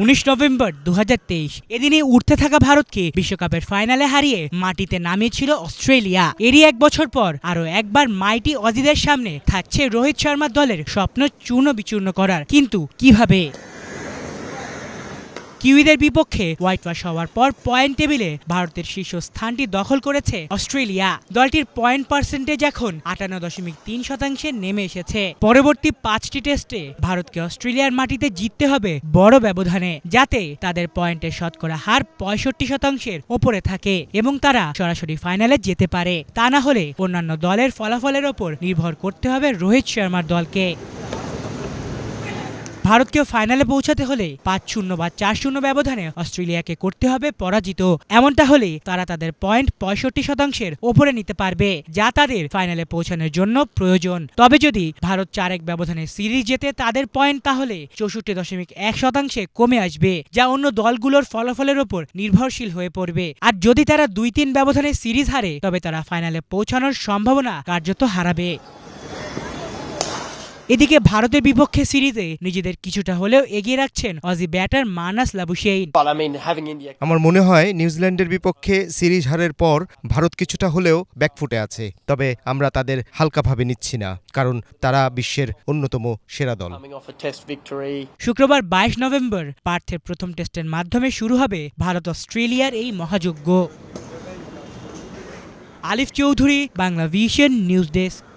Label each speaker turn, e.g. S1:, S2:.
S1: উনিশ নভেম্বর দু এদিনে উঠতে থাকা ভারতকে বিশ্বকাপের ফাইনালে হারিয়ে মাটিতে নামিয়েছিল অস্ট্রেলিয়া এরই এক বছর পর আরও একবার মাইটি অজিদের সামনে থাকছে রোহিত শর্মার দলের স্বপ্ন চূর্ণ বিচূর্ণ করার কিন্তু কিভাবে কিউইদের বিপক্ষে হোয়াইট ওয়াশ হওয়ার পর পয়েন্ট টেবিলে ভারতের শীর্ষ স্থানটি দখল করেছে অস্ট্রেলিয়া দলটির পয়েন্ট পার্সেন্টেজ এখন আটান্ন দশমিক তিন শতাংশে নেমে এসেছে পরবর্তী পাঁচটি টেস্টে ভারতকে অস্ট্রেলিয়ার মাটিতে জিততে হবে বড় ব্যবধানে যাতে তাদের পয়েন্টের শতকরা হার পঁয়ষট্টি শতাংশের ওপরে থাকে এবং তারা সরাসরি ফাইনালে যেতে পারে তা না হলে অন্যান্য দলের ফলাফলের ওপর নির্ভর করতে হবে রোহিত শর্মার দলকে ভারতকে ফাইনালে পৌঁছাতে হলে পাঁচ শূন্য বা চার শূন্য ব্যবধানে অস্ট্রেলিয়াকে করতে হবে পরাজিত এমনটা হলে তারা তাদের পয়েন্ট পঁয়ষট্টি শতাংশের ওপরে নিতে পারবে যা তাদের ফাইনালে পৌঁছানোর জন্য প্রয়োজন তবে যদি ভারত চার এক ব্যবধানে সিরিজ জেতে তাদের পয়েন্ট তাহলে চৌষট্টি দশমিক এক শতাংশে কমে আসবে যা অন্য দলগুলোর ফলাফলের ওপর নির্ভরশীল হয়ে পড়বে আর যদি তারা দুই তিন ব্যবধানে সিরিজ হারে তবে তারা ফাইনালে পৌঁছানোর সম্ভাবনা কার্যত হারাবে এদিকে ভারতের বিপক্ষে সিরিজে নিজেদের কিছুটা হলেও এগিয়ে রাখছেন অজি ব্যাটার মানাস লাবুসেইন
S2: আমার মনে হয় নিউজিল্যান্ডের বিপক্ষে সিরিজ হারের পর ভারত কিছুটা হলেও ব্যাকফুটে আছে তবে আমরা তাদের হালকাভাবে নিচ্ছি না কারণ তারা বিশ্বের অন্যতম সেরা দল
S1: শুক্রবার বাইশ নভেম্বর পার্থের প্রথম টেস্টের মাধ্যমে শুরু হবে ভারত অস্ট্রেলিয়ার এই মহাযজ্ঞ Alif Chowdhury Bangla Vision news desk